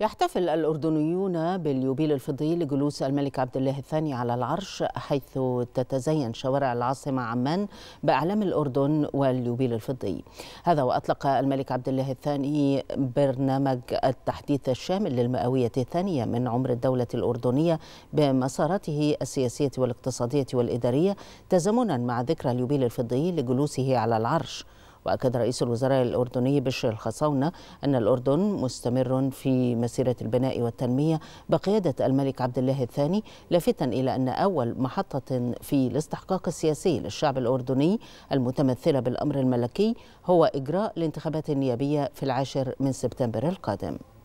يحتفل الأردنيون باليوبيل الفضي لجلوس الملك عبد الله الثاني على العرش حيث تتزين شوارع العاصمة عمان بأعلام الأردن واليوبيل الفضي هذا وأطلق الملك عبد الله الثاني برنامج التحديث الشامل للمئوية الثانية من عمر الدولة الأردنية بمساراته السياسية والاقتصادية والإدارية تزامنا مع ذكرى اليوبيل الفضي لجلوسه على العرش وأكد رئيس الوزراء الأردني بشر الخصاونة أن الأردن مستمر في مسيرة البناء والتنمية بقيادة الملك عبد الله الثاني لافتا إلى أن أول محطة في الاستحقاق السياسي للشعب الأردني المتمثلة بالأمر الملكي هو إجراء الانتخابات النيابية في العاشر من سبتمبر القادم